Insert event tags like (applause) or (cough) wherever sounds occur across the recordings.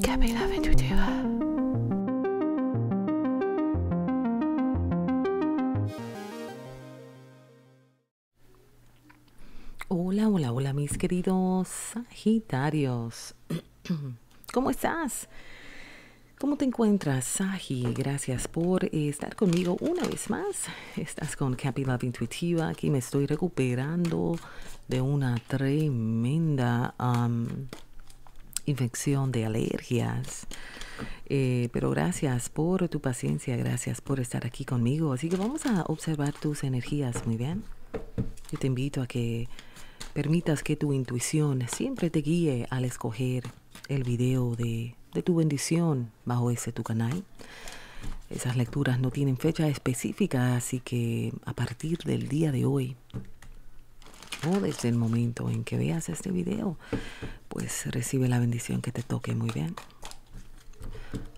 Camila, Love Intuitiva Hola, hola, hola, mis queridos Sagitarios. (clears throat) ¿Cómo estás? ¿Cómo te encuentras, Sagi? Gracias por estar conmigo una vez más. Estás con Happy Love Intuitiva. Aquí me estoy recuperando de una tremenda infección, de alergias. Eh, pero gracias por tu paciencia, gracias por estar aquí conmigo. Así que vamos a observar tus energías, muy bien. Yo te invito a que permitas que tu intuición siempre te guíe al escoger el video de, de tu bendición bajo ese tu canal. Esas lecturas no tienen fecha específica, así que a partir del día de hoy desde el momento en que veas este video, pues recibe la bendición que te toque muy bien.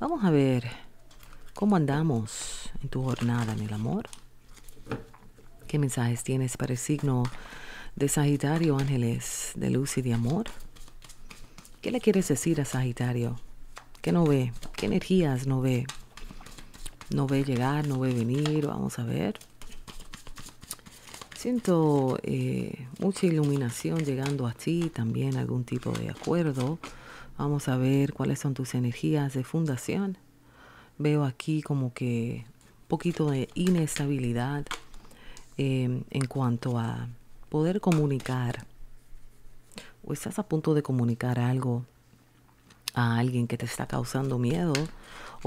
Vamos a ver cómo andamos en tu jornada en el amor. ¿Qué mensajes tienes para el signo de Sagitario, ángeles de luz y de amor? ¿Qué le quieres decir a Sagitario? ¿Qué no ve? ¿Qué energías no ve? No ve llegar, no ve venir, vamos a ver. Siento eh, mucha iluminación llegando a ti, también algún tipo de acuerdo. Vamos a ver cuáles son tus energías de fundación. Veo aquí como que un poquito de inestabilidad em, en cuanto a poder comunicar. O estás a punto de comunicar algo a alguien que te está causando miedo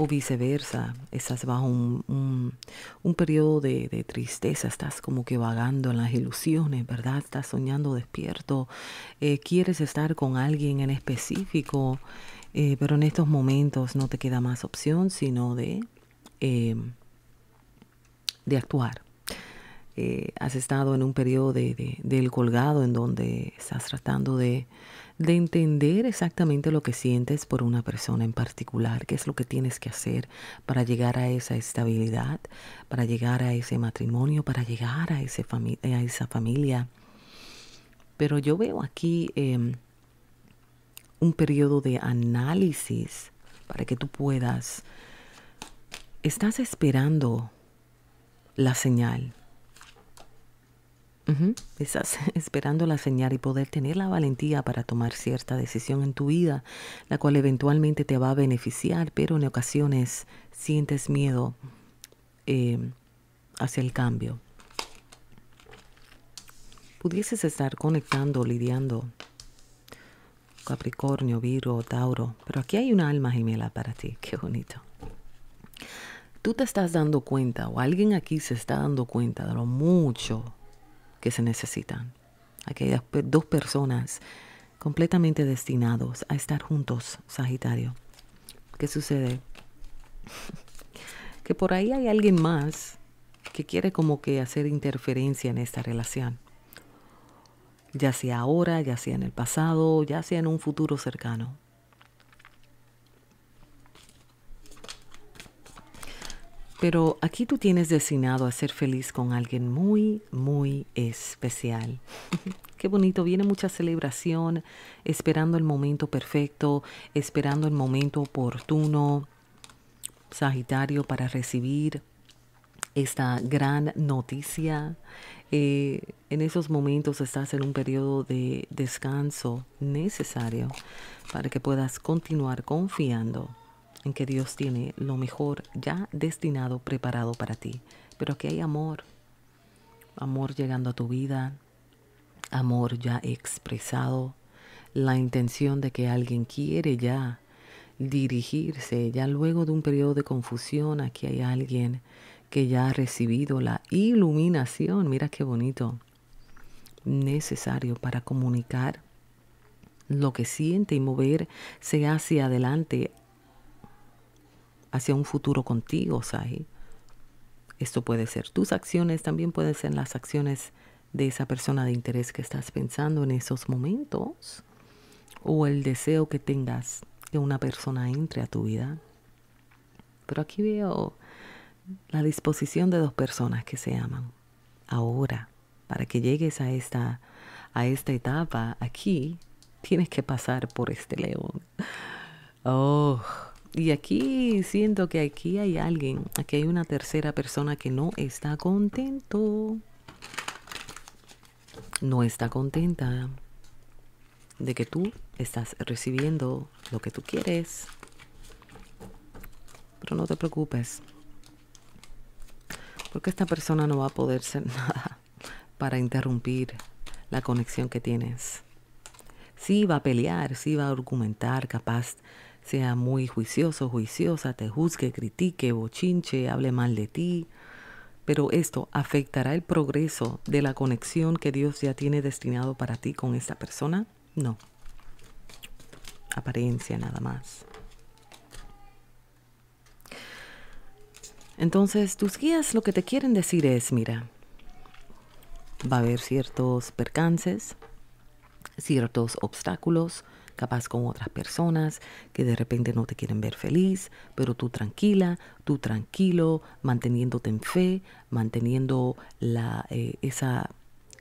o viceversa, estás bajo un, un, periodo de, de, tristeza, estás como que vagando en las ilusiones, ¿verdad? Estás soñando despierto, eh, quieres estar con alguien en específico, eh, pero en estos momentos no te queda más opción sino de, eh, de actuar. has estado en un periodo de, del colgado en donde estás tratando de de entender exactamente lo que sientes por una persona en particular, qué es lo que tienes que hacer para llegar a esa estabilidad, para llegar a ese matrimonio, para llegar a, ese esa familia. Pero yo veo aquí em, un periodo de análisis para que tú puedas, estás esperando la señal, Estás (laughs) esperando la señal y poder tener la valentía para tomar cierta decisión en tu vida, la cual eventualmente te va a beneficiar, pero en ocasiones sientes miedo em, hacia el cambio. Pudieses estar conectando, lidiando, Capricornio, Virgo, Tauro, pero aquí hay una alma gemela para ti, qué bonito tú te estás dando cuenta o alguien aquí se está dando cuenta de lo mucho que se necesitan. Aquellas dos personas completamente destinados a estar juntos, Sagitario. ¿Qué sucede? (laughs) que por ahí hay alguien más que quiere como que hacer interferencia en esta relación. Ya sea ahora, ya sea en el pasado, ya sea en un futuro cercano. Pero aquí tú tienes destinado a ser feliz con alguien muy, muy especial. (laughs) Qué bonito, viene mucha celebración, esperando el momento perfecto, esperando el momento oportuno, Sagitario, para recibir esta gran noticia. Eh, en esos momentos estás en un periodo de descanso necesario para que puedas continuar confiando en que Dios tiene lo mejor ya destinado, preparado para ti. Pero aquí hay amor, amor llegando a tu vida, amor ya expresado, la intención de que alguien quiere ya dirigirse, ya luego de un periodo de confusión, aquí hay alguien que ya ha recibido la iluminación, mira qué bonito, necesario para comunicar lo que siente y moverse hacia adelante hacia un futuro contigo, Sai. Eh, esto puede ser tus acciones, también pueden ser las acciones de esa persona de interés que estás pensando en esos momentos o el deseo que tengas que una persona entre a tu vida. Pero aquí veo la disposición de dos personas que se aman ahora para que llegues a esta a esta etapa aquí tienes que pasar por este león. Oh, y aquí siento que aquí hay alguien, aquí hay una tercera persona que no está contento. No está contenta de que tú estás recibiendo lo que tú quieres. Pero no te preocupes, porque esta persona no va a poder ser (laughs) nada para interrumpir la conexión que tienes. Sí va a pelear, sí va a argumentar, capaz sea muy juicioso, juiciosa, te juzgue, critique, bochinche, hable mal de ti. Pero esto afectará el progreso de la conexión que Dios ya tiene destinado para ti con esta persona? No. Apariencia nada más. Entonces, tus guías lo que te quieren decir es, mira, va a haber ciertos percances, ciertos obstáculos, capaz con otras personas que de repente no te quieren ver feliz, pero tú tranquila, tú tranquilo, manteniéndote en fe, manteniendo la, eh, esa,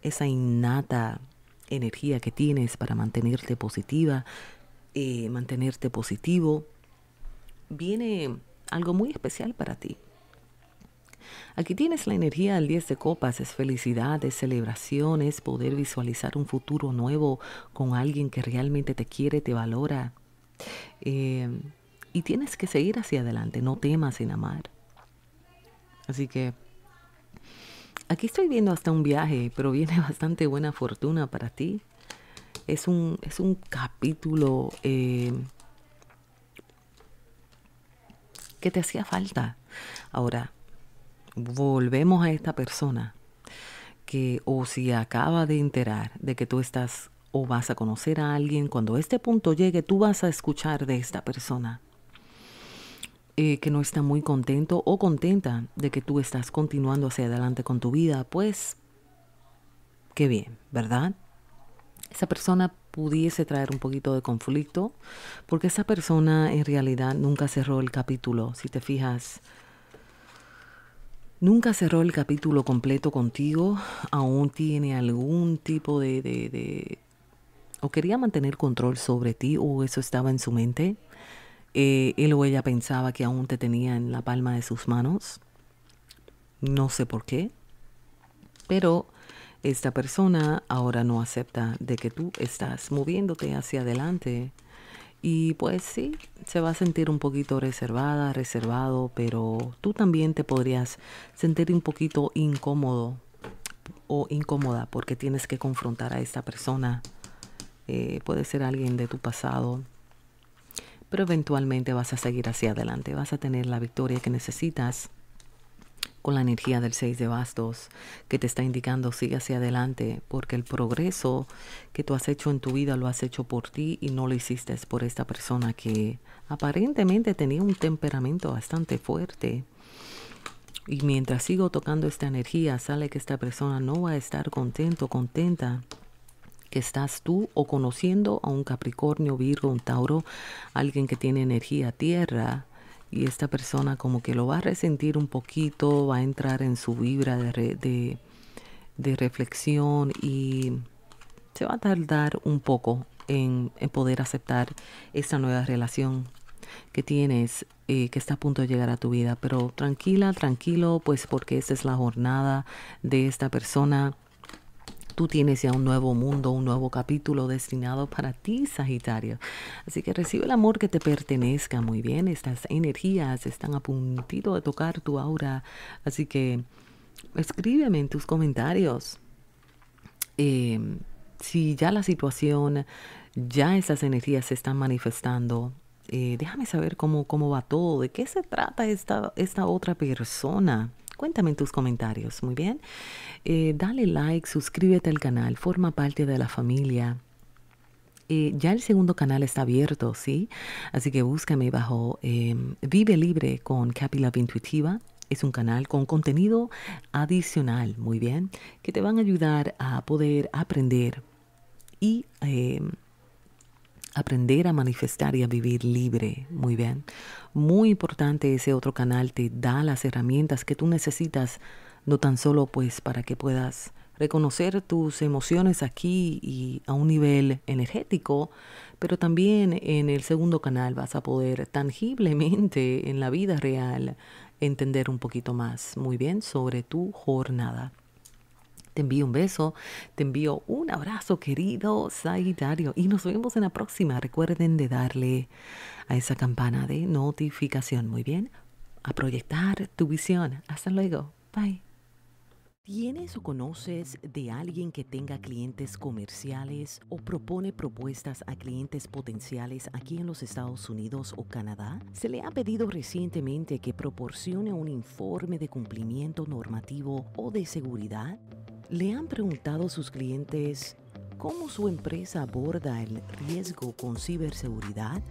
esa innata energía que tienes para mantenerte positiva, y eh, mantenerte positivo. Viene algo muy especial para ti. Aquí tienes la energía del 10 de copas, es felicidad, es celebración, es poder visualizar un futuro nuevo con alguien que realmente te quiere, te valora. Em, y tienes que seguir hacia adelante, no temas en amar. Así que aquí estoy viendo hasta un viaje, pero viene (laughs) bastante buena fortuna para ti. Es un, es un capítulo em, que te hacía falta. Ahora, volvemos a esta persona que o si acaba de enterar de que tú estás o vas a conocer a alguien, cuando este punto llegue tú vas a escuchar de esta persona eh, que no está muy contento o contenta de que tú estás continuando hacia adelante con tu vida, pues qué bien, ¿verdad? Esa persona pudiese traer un poquito de conflicto porque esa persona en realidad nunca cerró el capítulo, si te fijas Nunca cerró el capítulo completo contigo, aún tiene algún tipo de, de, o quería mantener control sobre ti o eso estaba en su mente. Eh, él o ella pensaba que aún te tenía en la palma de sus manos. No sé por qué, pero esta persona ahora no acepta de que tú estás moviéndote hacia adelante y pues sí, se va a sentir un poquito reservada, reservado, pero tú también te podrías sentir un poquito incómodo o incómoda porque tienes que confrontar a esta persona. Eh, puede ser alguien de tu pasado, pero eventualmente vas a seguir hacia adelante, vas a tener la victoria que necesitas la energía del 6 de bastos que te está indicando sigue hacia adelante porque el progreso que tú has hecho en tu vida lo has hecho por ti y no lo hiciste por esta persona que aparentemente tenía un temperamento bastante fuerte. Y mientras sigo tocando esta energía, sale que esta persona no va a estar contento, contenta que estás tú o conociendo a un Capricornio, Virgo, un Tauro, alguien que tiene energía tierra y esta persona como que lo va a resentir un poquito, va a entrar en su vibra de, de, reflexión y se va a tardar un poco en, poder aceptar esta nueva relación que tienes, eh, que está a punto de llegar a tu vida. Pero tranquila, tranquilo, pues porque esta es la jornada de esta persona Tú tienes ya un nuevo mundo, un nuevo capítulo destinado para ti, Sagitario. Así que recibe el amor que te pertenezca muy bien. Estas energías están a punto de tocar tu aura. Así que escríbeme en tus comentarios. Em, si ya la situación, ya esas energías se están manifestando, eh, déjame saber cómo, cómo va todo, de qué se trata esta, esta otra persona Cuéntame en tus comentarios, muy bien. Eh, dale like, suscríbete al canal, forma parte de la familia. Eh, ya el segundo canal está abierto, ¿sí? Así que búscame bajo em, Vive Libre con Capilab Intuitiva. Es un canal con contenido adicional, muy bien, que te van a ayudar a poder aprender y em, aprender a manifestar y a vivir libre. Muy bien. Muy importante ese otro canal te da las herramientas que tú necesitas, no tan solo pues para que puedas reconocer tus emociones aquí y a un nivel energético, pero también en el segundo canal vas a poder tangiblemente en la vida real entender un poquito más, muy bien, sobre tu jornada. Te envío un beso, te envío un abrazo querido Sagitario y nos vemos en la próxima. Recuerden de darle a esa campana de notificación. Muy bien, a proyectar tu visión. Hasta luego. Bye. ¿Tienes o conoces de alguien que tenga clientes comerciales o propone propuestas a clientes potenciales aquí en los Estados Unidos o Canadá? Se le ha pedido recientemente que proporcione un informe de cumplimiento normativo o de seguridad ¿Le han preguntado a sus clientes cómo su empresa aborda el riesgo con ciberseguridad,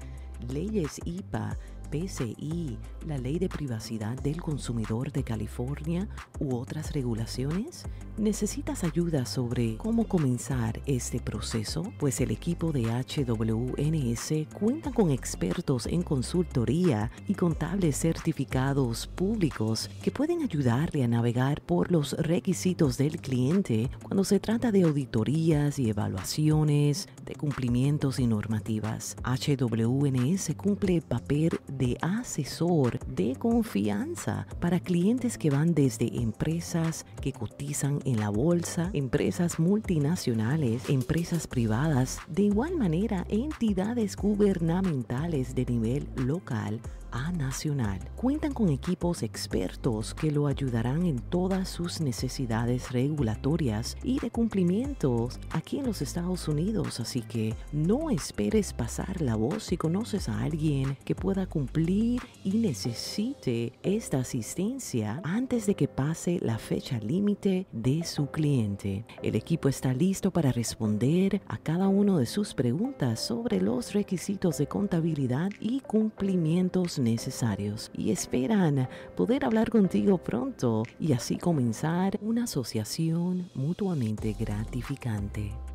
leyes IPA, PCI, la Ley de Privacidad del Consumidor de California u otras regulaciones? ¿Necesitas ayuda sobre cómo comenzar este proceso? Pues el equipo de HWNS cuenta con expertos en consultoría y contables certificados públicos que pueden ayudarle a navegar por los requisitos del cliente cuando se trata de auditorías y evaluaciones de cumplimientos y normativas. HWNS cumple papel de asesor de confianza para clientes que van desde empresas que cotizan en la bolsa, empresas multinacionales, empresas privadas, de igual manera entidades gubernamentales de nivel local, a Nacional. Cuentan con equipos expertos que lo ayudarán en todas sus necesidades regulatorias y de cumplimientos aquí en los Estados Unidos, así que no esperes pasar la voz si conoces a alguien que pueda cumplir y necesite esta asistencia antes de que pase la fecha límite de su cliente. El equipo está listo para responder a cada uno de sus preguntas sobre los requisitos de contabilidad y cumplimientos necesarios y esperan poder hablar contigo pronto y así comenzar una asociación mutuamente gratificante.